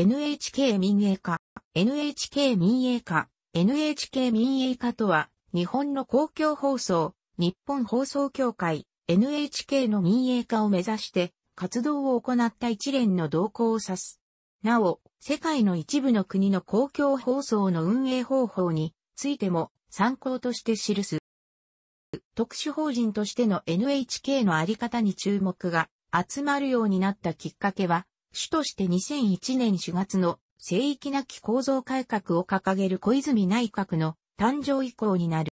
NHK 民営化、NHK 民営化、NHK 民営化とは、日本の公共放送、日本放送協会、NHK の民営化を目指して、活動を行った一連の動向を指す。なお、世界の一部の国の公共放送の運営方法についても参考として記す。特殊法人としての NHK のあり方に注目が集まるようになったきっかけは、主として2001年4月の聖域なき構造改革を掲げる小泉内閣の誕生以降になる。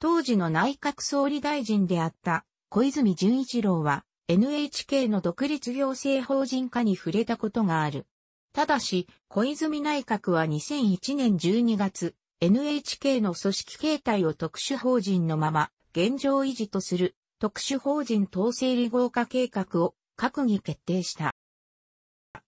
当時の内閣総理大臣であった小泉純一郎は NHK の独立行政法人化に触れたことがある。ただし、小泉内閣は2001年12月、NHK の組織形態を特殊法人のまま現状維持とする特殊法人統制理合化計画を閣議決定した。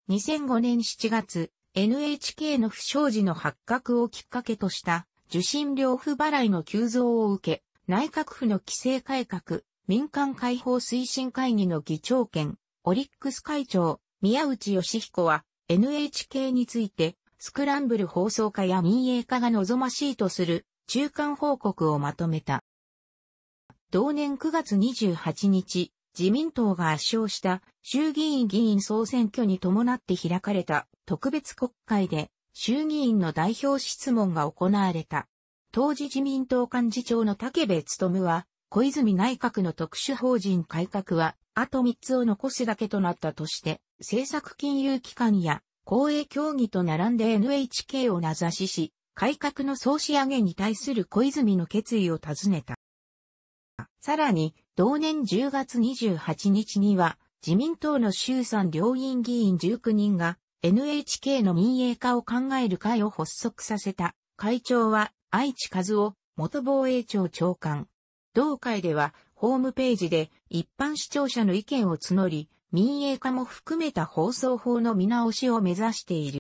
2005年7月、NHK の不祥事の発覚をきっかけとした受信料不払いの急増を受け、内閣府の規制改革、民間解放推進会議の議長権、オリックス会長、宮内義彦は NHK についてスクランブル放送化や民営化が望ましいとする中間報告をまとめた。同年9月28日、自民党が圧勝した衆議院議員総選挙に伴って開かれた特別国会で衆議院の代表質問が行われた。当時自民党幹事長の竹部務は、小泉内閣の特殊法人改革は、あと3つを残すだけとなったとして、政策金融機関や公営協議と並んで NHK を名指しし、改革の総仕上げに対する小泉の決意を尋ねた。さらに、同年10月28日には、自民党の衆参両院議員19人が NHK の民営化を考える会を発足させた。会長は愛知和夫元防衛庁長官。同会ではホームページで一般視聴者の意見を募り、民営化も含めた放送法の見直しを目指している。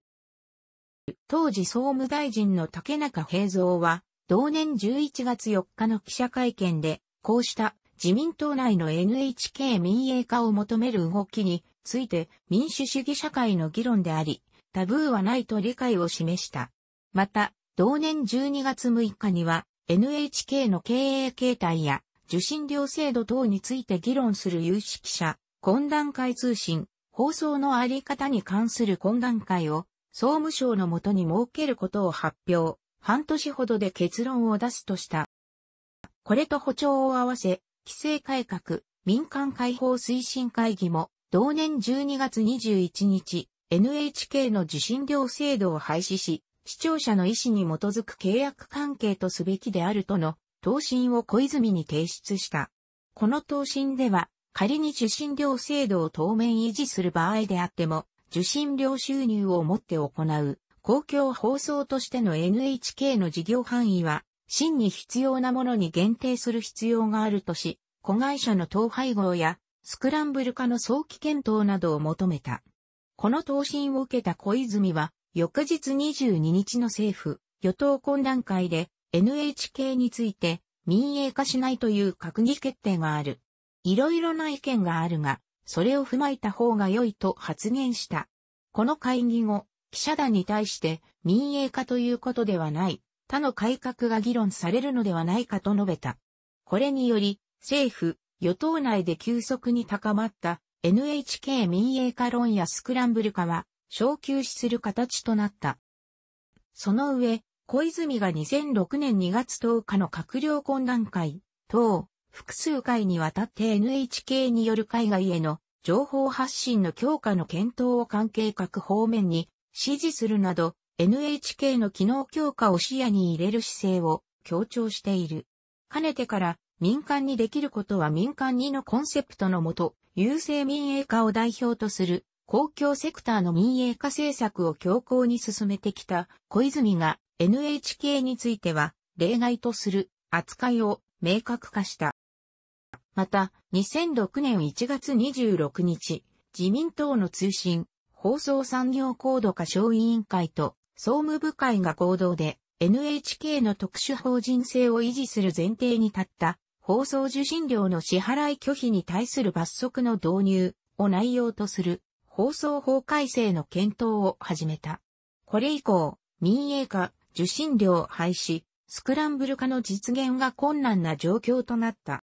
当時総務大臣の竹中平蔵は、同年11月4日の記者会見で、こうした自民党内の NHK 民営化を求める動きについて民主主義社会の議論であり、タブーはないと理解を示した。また、同年12月6日には NHK の経営形態や受信料制度等について議論する有識者、懇談会通信、放送のあり方に関する懇談会を総務省のもとに設けることを発表、半年ほどで結論を出すとした。これと歩調を合わせ、規制改革、民間解放推進会議も、同年12月21日、NHK の受信料制度を廃止し、視聴者の意思に基づく契約関係とすべきであるとの、答申を小泉に提出した。この答申では、仮に受信料制度を当面維持する場合であっても、受信料収入をもって行う、公共放送としての NHK の事業範囲は、真に必要なものに限定する必要があるとし、子会社の統廃合やスクランブル化の早期検討などを求めた。この答申を受けた小泉は、翌日22日の政府、与党懇談会で NHK について民営化しないという閣議決定がある。いろいろな意見があるが、それを踏まえた方が良いと発言した。この会議後、記者団に対して民営化ということではない。他の改革が議論されるのではないかと述べた。これにより、政府、与党内で急速に高まった NHK 民営化論やスクランブル化は、小休止する形となった。その上、小泉が2006年2月10日の閣僚懇談会、等、複数回にわたって NHK による海外への情報発信の強化の検討を関係各方面に指示するなど、NHK の機能強化を視野に入れる姿勢を強調している。かねてから民間にできることは民間にのコンセプトのもと、優勢民営化を代表とする公共セクターの民営化政策を強行に進めてきた小泉が NHK については例外とする扱いを明確化した。また、2006年1月26日、自民党の通信、放送産業高度化小委員会と総務部会が行動で NHK の特殊法人性を維持する前提に立った放送受信料の支払い拒否に対する罰則の導入を内容とする放送法改正の検討を始めた。これ以降、民営化、受信料廃止、スクランブル化の実現が困難な状況となった。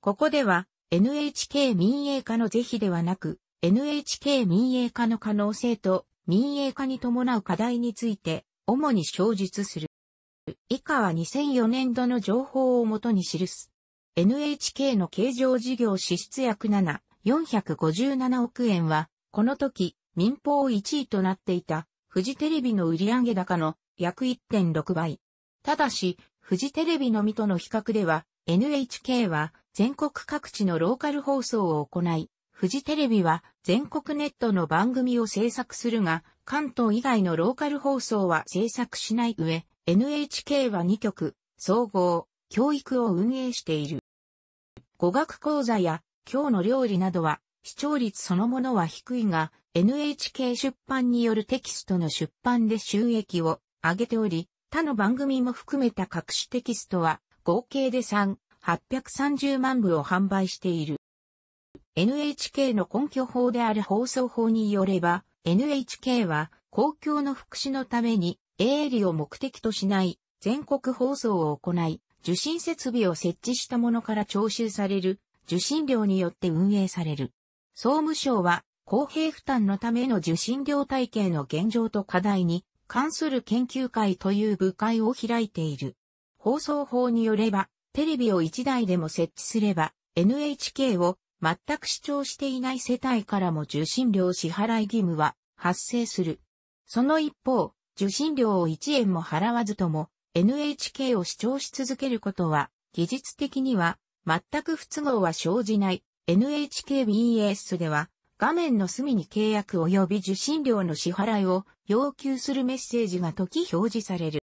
ここでは NHK 民営化の是非ではなく NHK 民営化の可能性と民営化に伴う課題について、主に詳述する。以下は2004年度の情報をもとに記す。NHK の経常事業支出約7、457億円は、この時、民放1位となっていた、富士テレビの売上高の約1.6倍。ただし、富士テレビのみとの比較では、NHK は全国各地のローカル放送を行い、フジテレビは全国ネットの番組を制作するが、関東以外のローカル放送は制作しない上、NHK は2局、総合、教育を運営している。語学講座や今日の料理などは視聴率そのものは低いが、NHK 出版によるテキストの出版で収益を上げており、他の番組も含めた各種テキストは合計で3、830万部を販売している。NHK の根拠法である放送法によれば、NHK は公共の福祉のために営利を目的としない全国放送を行い、受信設備を設置した者から徴収される受信料によって運営される。総務省は公平負担のための受信料体系の現状と課題に関する研究会という部会を開いている。放送法によれば、テレビを1台でも設置すれば、NHK を全く主張していない世帯からも受信料支払い義務は発生する。その一方、受信料を1円も払わずとも NHK を主張し続けることは技術的には全く不都合は生じない NHKBS では画面の隅に契約及び受信料の支払いを要求するメッセージが時表示される。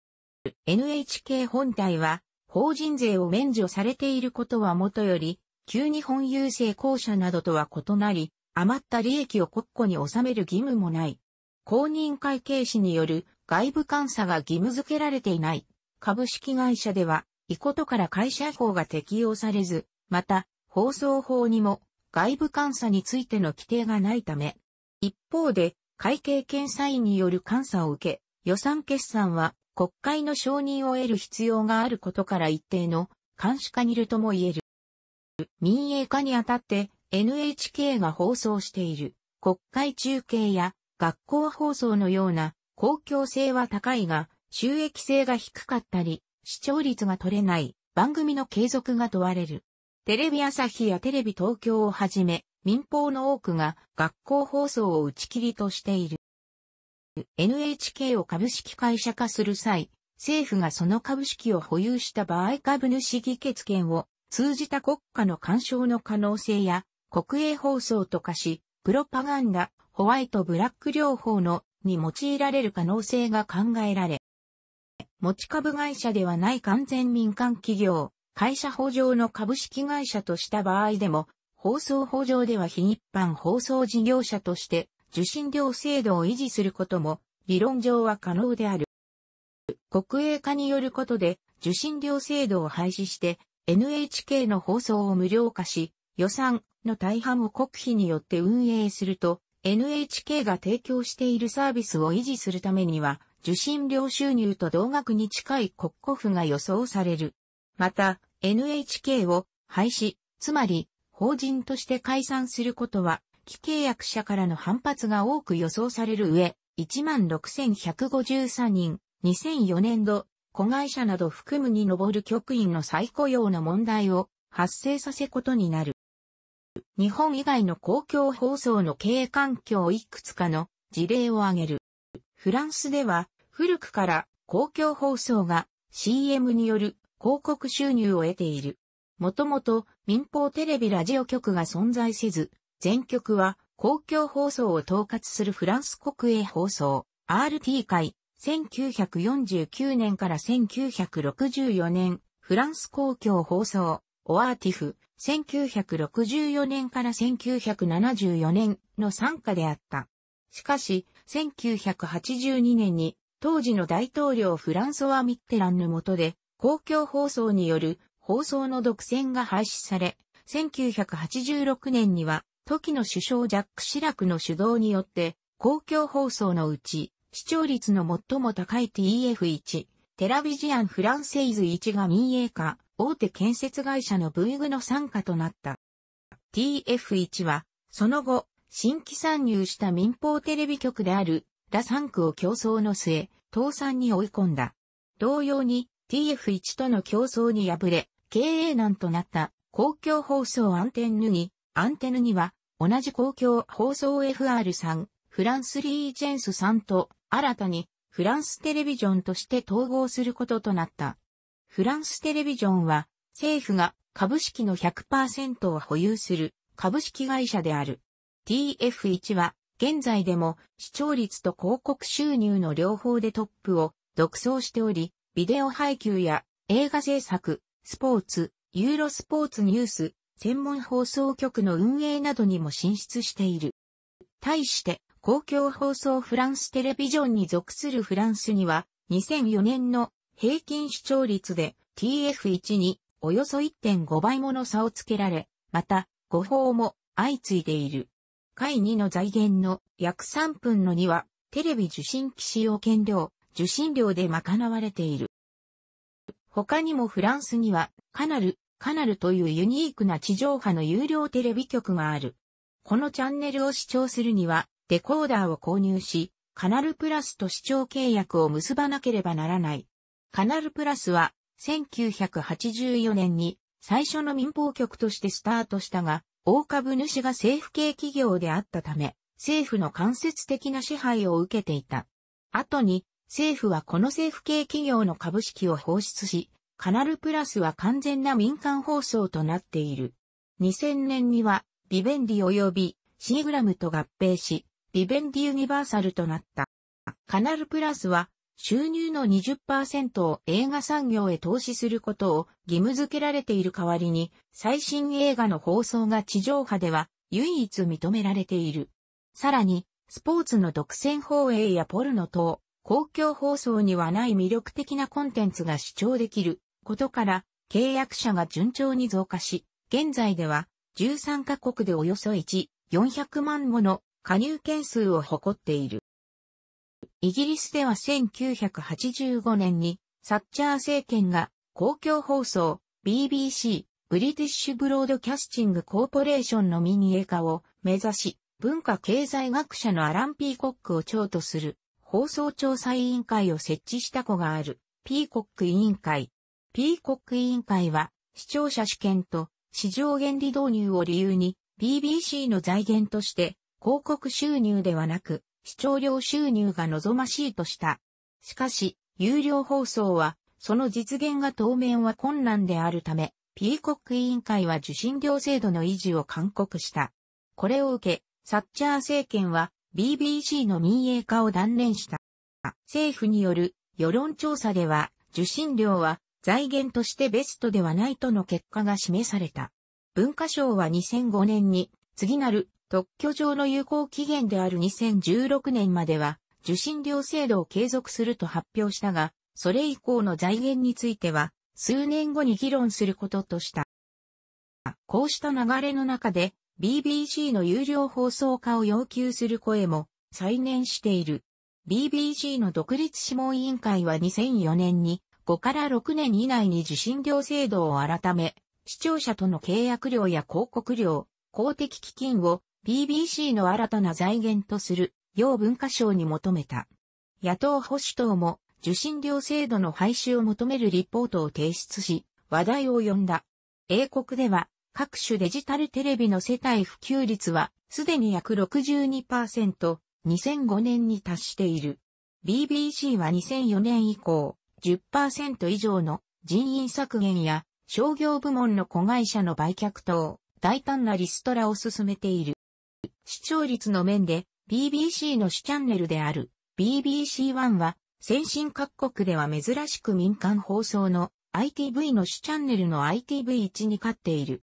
NHK 本体は法人税を免除されていることはもとより旧日本郵政公社などとは異なり、余った利益を国庫に収める義務もない。公認会計士による外部監査が義務付けられていない。株式会社では、異ことから会社法が適用されず、また、放送法にも外部監査についての規定がないため、一方で、会計検査員による監査を受け、予算決算は国会の承認を得る必要があることから一定の監視下にいるとも言える。民営化にあたって NHK が放送している国会中継や学校放送のような公共性は高いが収益性が低かったり視聴率が取れない番組の継続が問われる。テレビ朝日やテレビ東京をはじめ民放の多くが学校放送を打ち切りとしている。NHK を株式会社化する際、政府がその株式を保有した場合株主議決権を通じた国家の干渉の可能性や、国営放送と化し、プロパガンダ、ホワイトブラック両方のに用いられる可能性が考えられ、持ち株会社ではない完全民間企業、会社法上の株式会社とした場合でも、放送法上では非一般放送事業者として受信料制度を維持することも理論上は可能である。国営化によることで受信料制度を廃止して NHK の放送を無料化し、予算の大半を国費によって運営すると、NHK が提供しているサービスを維持するためには、受信料収入と同額に近い国庫負が予想される。また、NHK を廃止、つまり法人として解散することは、既契約者からの反発が多く予想される上、16,153人、2004年度子会社など含むに上る局員の再雇用の問題を発生させことになる。日本以外の公共放送の経営環境をいくつかの事例を挙げる。フランスでは古くから公共放送が CM による広告収入を得ている。もともと民放テレビラジオ局が存在せず、全局は公共放送を統括するフランス国営放送 RT 会1949年から1964年、フランス公共放送、オアーティフ、1964年から1974年の参加であった。しかし、1982年に、当時の大統領フランソワ・ミッテランの下で、公共放送による放送の独占が廃止され、1986年には、時の首相ジャック・シラクの主導によって、公共放送のうち、視聴率の最も高い TF1、テラビジアンフランセイズ1が民営化、大手建設会社のブーグの参加となった。TF1 は、その後、新規参入した民放テレビ局である、ラ3区を競争の末、倒産に追い込んだ。同様に、TF1 との競争に敗れ、経営難となった公共放送アンテンヌに、アンテヌには、同じ公共放送 FR3、フランスリージェンスさんと新たにフランステレビジョンとして統合することとなった。フランステレビジョンは政府が株式の100%を保有する株式会社である。TF1 は現在でも視聴率と広告収入の両方でトップを独走しており、ビデオ配給や映画制作、スポーツ、ユーロスポーツニュース、専門放送局の運営などにも進出している。対して公共放送フランステレビジョンに属するフランスには、2004年の平均視聴率で TF1 におよそ1.5倍もの差をつけられ、また、誤報も相次いでいる。会2の財源の約3分の2は、テレビ受信機使用権料、受信料で賄われている。他にもフランスには、カナル、カナルというユニークな地上波の有料テレビ局がある。このチャンネルを視聴するには、デコーダーを購入し、カナルプラスと視聴契約を結ばなければならない。カナルプラスは、1984年に最初の民放局としてスタートしたが、大株主が政府系企業であったため、政府の間接的な支配を受けていた。後に、政府はこの政府系企業の株式を放出し、カナルプラスは完全な民間放送となっている。2000年には、ビベンディ及びシーグラムと合併し、ビベンディ・ユニバーサルとなった。カナルプラスは、収入の20%を映画産業へ投資することを義務付けられている代わりに、最新映画の放送が地上波では唯一認められている。さらに、スポーツの独占放映やポルノ等、公共放送にはない魅力的なコンテンツが視聴できることから、契約者が順調に増加し、現在では13カ国でおよそ1、400万もの加入件数を誇っている。イギリスでは1985年に、サッチャー政権が公共放送、BBC、ブリティッシュブロードキャスティングコーポレーションの民営化を目指し、文化経済学者のアラン・ピーコックを長とする放送調査委員会を設置した子がある、ピーコック委員会。ピーコック委員会は、視聴者試験と市場原理導入を理由に、BBC の財源として、広告収入ではなく、視聴料収入が望ましいとした。しかし、有料放送は、その実現が当面は困難であるため、ピーコック委員会は受信料制度の維持を勧告した。これを受け、サッチャー政権は BBC の民営化を断念した。政府による世論調査では、受信料は財源としてベストではないとの結果が示された。文化省は2005年に次なる特許上の有効期限である2016年までは受信料制度を継続すると発表したが、それ以降の財源については数年後に議論することとした。こうした流れの中で BBC の有料放送化を要求する声も再燃している。BBC の独立諮問委員会は2004年に5から6年以内に受信料制度を改め、視聴者との契約料や広告料、公的基金を BBC の新たな財源とする、要文化省に求めた。野党保守党も、受信料制度の廃止を求めるリポートを提出し、話題を呼んだ。英国では、各種デジタルテレビの世帯普及率は、すでに約62%、2005年に達している。BBC は2004年以降、10%以上の人員削減や商業部門の子会社の売却等、大胆なリストラを進めている。視聴率の面で BBC の主チャンネルである BBC1 は先進各国では珍しく民間放送の ITV の主チャンネルの ITV1 に勝っている。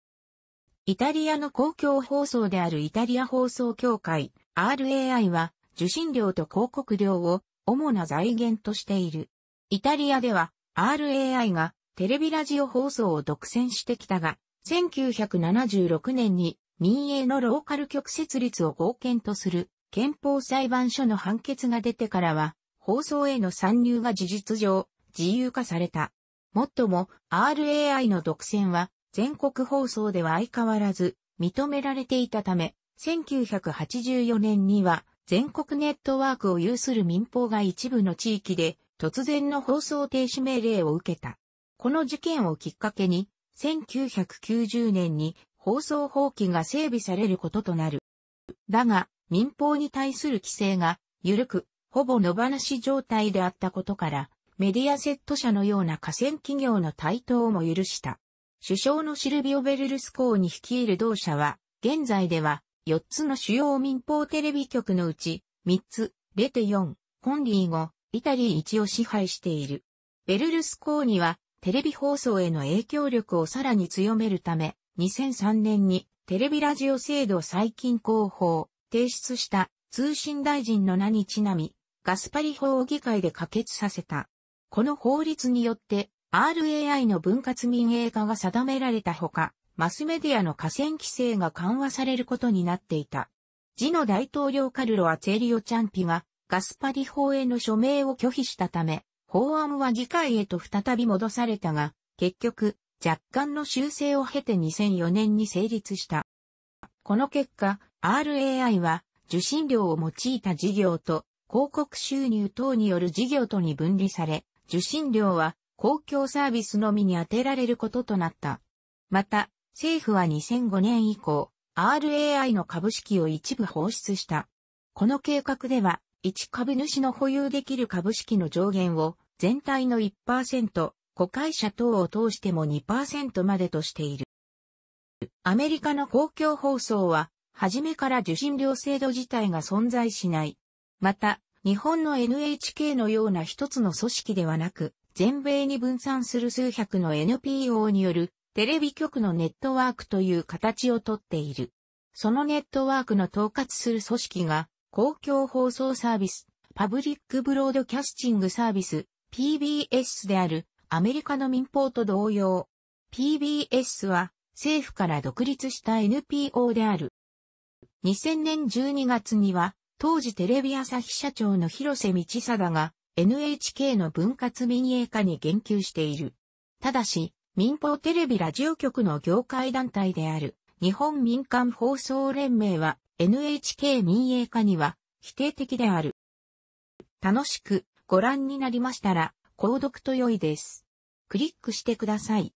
イタリアの公共放送であるイタリア放送協会 RAI は受信料と広告料を主な財源としている。イタリアでは RAI がテレビラジオ放送を独占してきたが、1976年に民営のローカル局設立を合憲とする憲法裁判所の判決が出てからは、放送への参入が事実上、自由化された。もっとも、RAI の独占は、全国放送では相変わらず、認められていたため、1984年には、全国ネットワークを有する民放が一部の地域で、突然の放送停止命令を受けた。この事件をきっかけに、1990年に放送法規が整備されることとなる。だが、民放に対する規制が緩く、ほぼ野放し状態であったことから、メディアセット社のような河川企業の台頭も許した。首相のシルビオ・ベルルスコーに率いる同社は、現在では4つの主要民放テレビ局のうち、3つ、レテ4、コンリー5、イタリー1を支配している。ベルルスコーには、テレビ放送への影響力をさらに強めるため、2003年にテレビラジオ制度最近広報、提出した通信大臣の名にちなみ、ガスパリ法議会で可決させた。この法律によって RAI の分割民営化が定められたほか、マスメディアの河川規制が緩和されることになっていた。次の大統領カルロ・アツェリオ・チャンピがガスパリ法への署名を拒否したため、法案は議会へと再び戻されたが、結局、若干の修正を経て2004年に成立した。この結果、RAI は受信料を用いた事業と広告収入等による事業とに分離され、受信料は公共サービスのみに充てられることとなった。また、政府は2005年以降、RAI の株式を一部放出した。この計画では、1株主の保有できる株式の上限を全体の1%、子会社等を通しても2%までとしている。アメリカの公共放送は、初めから受信料制度自体が存在しない。また、日本の NHK のような一つの組織ではなく、全米に分散する数百の NPO によるテレビ局のネットワークという形をとっている。そのネットワークの統括する組織が公共放送サービス、パブリックブロードキャスティングサービス、PBS であるアメリカの民放と同様、PBS は政府から独立した NPO である。2000年12月には、当時テレビ朝日社長の広瀬道貞が NHK の分割民営化に言及している。ただし、民放テレビラジオ局の業界団体である日本民間放送連盟は NHK 民営化には否定的である。楽しくご覧になりましたら、購読と良いです。クリックしてください。